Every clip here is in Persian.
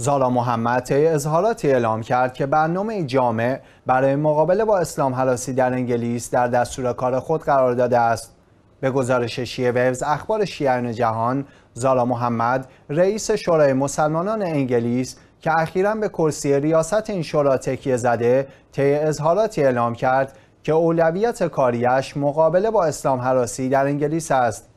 زالا محمد طی اظهاراتی اعلام کرد که برنامه جامع برای مقابله با اسلام حراسی در انگلیس در دستور کار خود قرار داده است. به گزارش شیه ویوز اخبار شیعیان جهان زالا محمد رئیس شورای مسلمانان انگلیس که اخیرا به کرسی ریاست این شورا تکیه زده طی اظهاراتی اعلام کرد که اولویت کاریش مقابله با اسلام حراسی در انگلیس است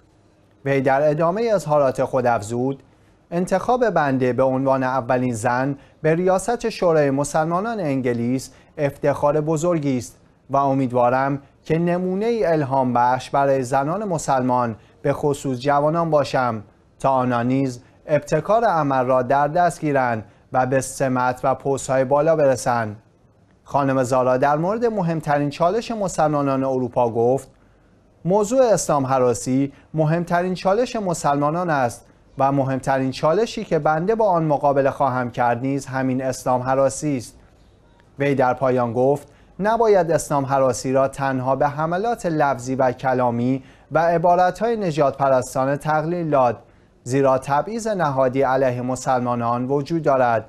وی در ادامه اظهارات خود افزود انتخاب بنده به عنوان اولین زن به ریاست شورای مسلمانان انگلیس افتخار بزرگی است و امیدوارم که نمونه ای الهام بخش برای زنان مسلمان به خصوص جوانان باشم تا آنها نیز ابتکار عمل را در دست گیرند و به سمت و های بالا برسند خانم زارا در مورد مهمترین چالش مسلمانان اروپا گفت موضوع اسلام حراسی مهمترین چالش مسلمانان است و مهمترین چالشی که بنده با آن مقابله خواهم کرد نیز همین اسلام حراسی است وی در پایان گفت نباید اسلام حراسی را تنها به حملات لفظی و کلامی و عبارتهای نجات پرستان تقلیل داد زیرا تبعیض نهادی علیه مسلمانان وجود دارد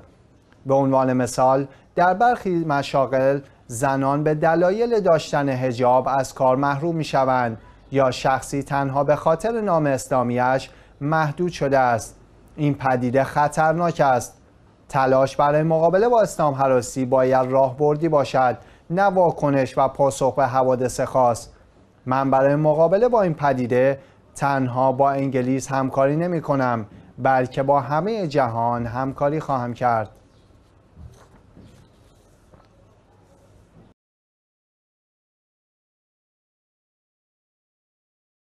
به عنوان مثال در برخی مشاغل زنان به دلایل داشتن هجاب از کار محروم می شوند یا شخصی تنها به خاطر نام اسلامیش محدود شده است این پدیده خطرناک است تلاش برای مقابله با اسلام حراسی باید راهبردی باشد نه واکنش و پاسخ به حوادث خاص من برای مقابله با این پدیده تنها با انگلیس همکاری نمی کنم بلکه با همه جهان همکاری خواهم کرد